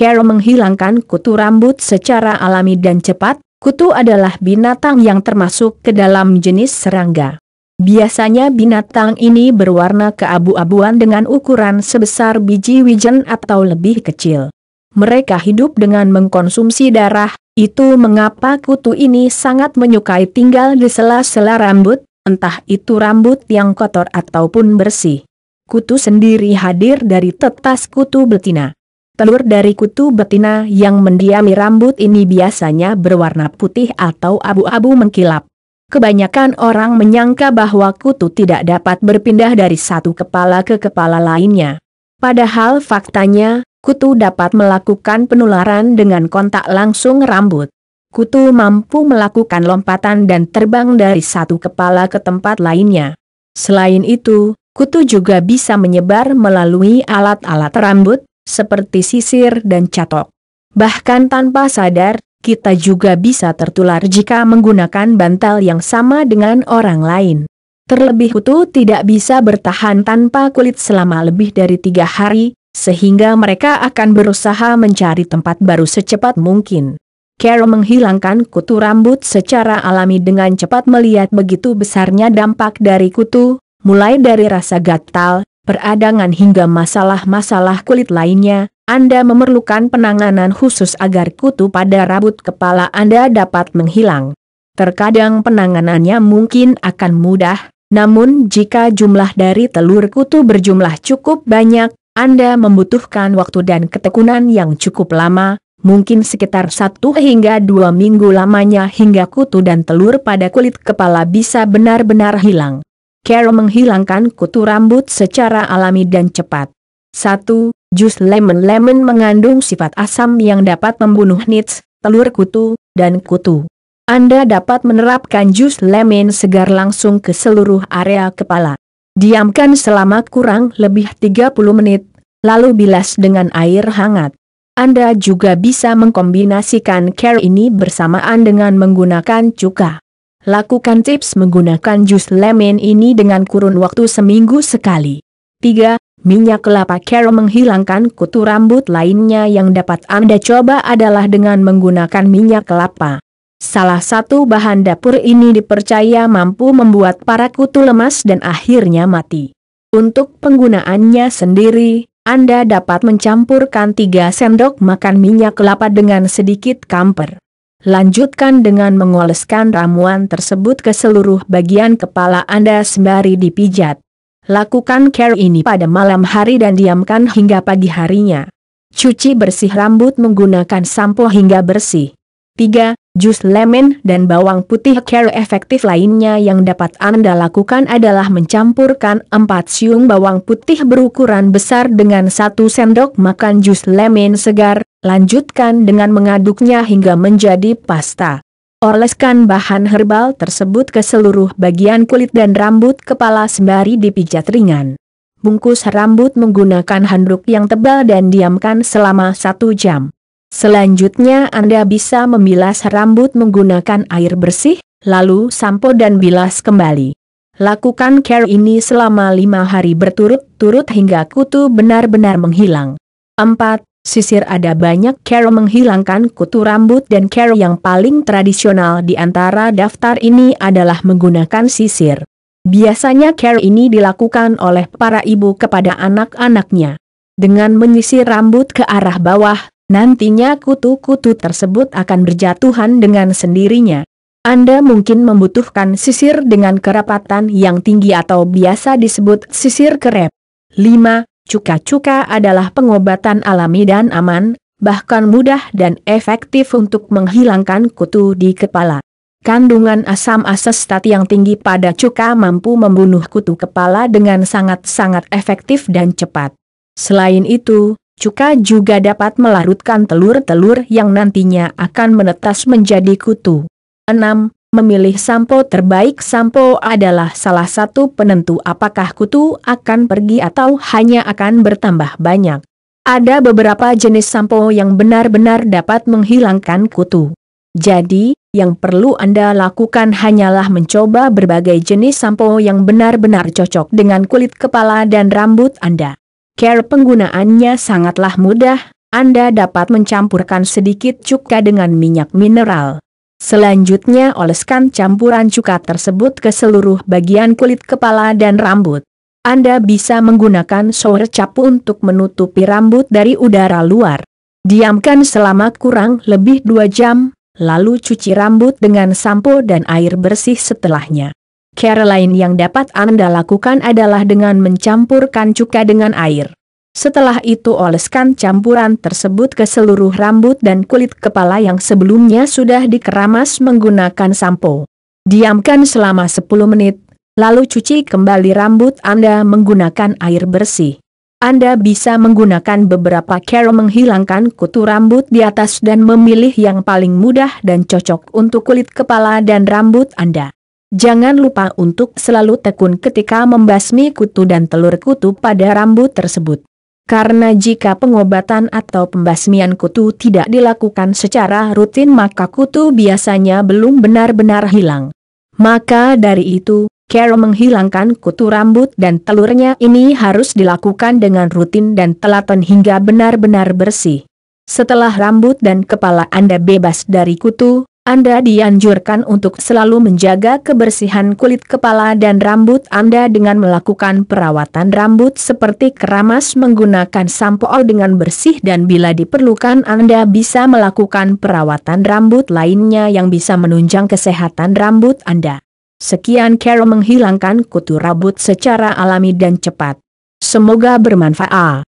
Carol menghilangkan kutu rambut secara alami dan cepat, kutu adalah binatang yang termasuk ke dalam jenis serangga. Biasanya binatang ini berwarna keabu-abuan dengan ukuran sebesar biji wijen atau lebih kecil. Mereka hidup dengan mengkonsumsi darah, itu mengapa kutu ini sangat menyukai tinggal di sela-sela rambut, entah itu rambut yang kotor ataupun bersih. Kutu sendiri hadir dari tetas kutu betina. Telur dari kutu betina yang mendiami rambut ini biasanya berwarna putih atau abu-abu mengkilap. Kebanyakan orang menyangka bahwa kutu tidak dapat berpindah dari satu kepala ke kepala lainnya. Padahal faktanya, kutu dapat melakukan penularan dengan kontak langsung rambut. Kutu mampu melakukan lompatan dan terbang dari satu kepala ke tempat lainnya. Selain itu, kutu juga bisa menyebar melalui alat-alat rambut, seperti sisir dan catok. Bahkan tanpa sadar, kita juga bisa tertular jika menggunakan bantal yang sama dengan orang lain. Terlebih kutu tidak bisa bertahan tanpa kulit selama lebih dari tiga hari, sehingga mereka akan berusaha mencari tempat baru secepat mungkin. Carol menghilangkan kutu rambut secara alami dengan cepat melihat begitu besarnya dampak dari kutu, mulai dari rasa gatal, peradangan hingga masalah-masalah kulit lainnya, Anda memerlukan penanganan khusus agar kutu pada rambut kepala Anda dapat menghilang. Terkadang penanganannya mungkin akan mudah, namun jika jumlah dari telur kutu berjumlah cukup banyak, Anda membutuhkan waktu dan ketekunan yang cukup lama, mungkin sekitar satu hingga dua minggu lamanya hingga kutu dan telur pada kulit kepala bisa benar-benar hilang. Carol menghilangkan kutu rambut secara alami dan cepat. 1. Jus lemon-lemon mengandung sifat asam yang dapat membunuh nits, telur kutu, dan kutu. Anda dapat menerapkan jus lemon segar langsung ke seluruh area kepala. Diamkan selama kurang lebih 30 menit, lalu bilas dengan air hangat. Anda juga bisa mengkombinasikan care ini bersamaan dengan menggunakan cuka. Lakukan tips menggunakan jus lemon ini dengan kurun waktu seminggu sekali. 3. Minyak kelapa kero menghilangkan kutu rambut lainnya yang dapat Anda coba adalah dengan menggunakan minyak kelapa. Salah satu bahan dapur ini dipercaya mampu membuat para kutu lemas dan akhirnya mati. Untuk penggunaannya sendiri, Anda dapat mencampurkan 3 sendok makan minyak kelapa dengan sedikit kamper. Lanjutkan dengan mengoleskan ramuan tersebut ke seluruh bagian kepala Anda sembari dipijat. Lakukan care ini pada malam hari dan diamkan hingga pagi harinya. Cuci bersih rambut menggunakan sampo hingga bersih. 3. Jus lemon dan bawang putih care efektif lainnya yang dapat Anda lakukan adalah mencampurkan 4 siung bawang putih berukuran besar dengan 1 sendok makan jus lemon segar, Lanjutkan dengan mengaduknya hingga menjadi pasta. Oleskan bahan herbal tersebut ke seluruh bagian kulit dan rambut kepala sembari dipijat ringan. Bungkus rambut menggunakan handuk yang tebal dan diamkan selama satu jam. Selanjutnya Anda bisa membilas rambut menggunakan air bersih, lalu sampo dan bilas kembali. Lakukan care ini selama lima hari berturut-turut hingga kutu benar-benar menghilang. 4 sisir ada banyak cara menghilangkan kutu rambut dan cara yang paling tradisional di antara daftar ini adalah menggunakan sisir. Biasanya care ini dilakukan oleh para ibu kepada anak-anaknya. Dengan menyisir rambut ke arah bawah, nantinya kutu-kutu tersebut akan berjatuhan dengan sendirinya. Anda mungkin membutuhkan sisir dengan kerapatan yang tinggi atau biasa disebut sisir kerep. 5. Cuka-cuka adalah pengobatan alami dan aman, bahkan mudah dan efektif untuk menghilangkan kutu di kepala. Kandungan asam asestat yang tinggi pada cuka mampu membunuh kutu kepala dengan sangat-sangat efektif dan cepat. Selain itu, cuka juga dapat melarutkan telur-telur yang nantinya akan menetas menjadi kutu. 6. Memilih sampo terbaik sampo adalah salah satu penentu apakah kutu akan pergi atau hanya akan bertambah banyak. Ada beberapa jenis sampo yang benar-benar dapat menghilangkan kutu. Jadi, yang perlu Anda lakukan hanyalah mencoba berbagai jenis sampo yang benar-benar cocok dengan kulit kepala dan rambut Anda. Care penggunaannya sangatlah mudah, Anda dapat mencampurkan sedikit cuka dengan minyak mineral Selanjutnya oleskan campuran cuka tersebut ke seluruh bagian kulit kepala dan rambut. Anda bisa menggunakan shower capu untuk menutupi rambut dari udara luar. Diamkan selama kurang lebih 2 jam, lalu cuci rambut dengan sampo dan air bersih setelahnya. Care lain yang dapat Anda lakukan adalah dengan mencampurkan cuka dengan air. Setelah itu oleskan campuran tersebut ke seluruh rambut dan kulit kepala yang sebelumnya sudah dikeramas menggunakan sampo. Diamkan selama 10 menit, lalu cuci kembali rambut Anda menggunakan air bersih. Anda bisa menggunakan beberapa cara menghilangkan kutu rambut di atas dan memilih yang paling mudah dan cocok untuk kulit kepala dan rambut Anda. Jangan lupa untuk selalu tekun ketika membasmi kutu dan telur kutu pada rambut tersebut. Karena jika pengobatan atau pembasmian kutu tidak dilakukan secara rutin maka kutu biasanya belum benar-benar hilang. Maka dari itu, Carol menghilangkan kutu rambut dan telurnya ini harus dilakukan dengan rutin dan telaten hingga benar-benar bersih. Setelah rambut dan kepala Anda bebas dari kutu, anda dianjurkan untuk selalu menjaga kebersihan kulit kepala dan rambut Anda dengan melakukan perawatan rambut seperti keramas menggunakan sampo dengan bersih dan bila diperlukan Anda bisa melakukan perawatan rambut lainnya yang bisa menunjang kesehatan rambut Anda. Sekian Carol menghilangkan kutu rambut secara alami dan cepat. Semoga bermanfaat.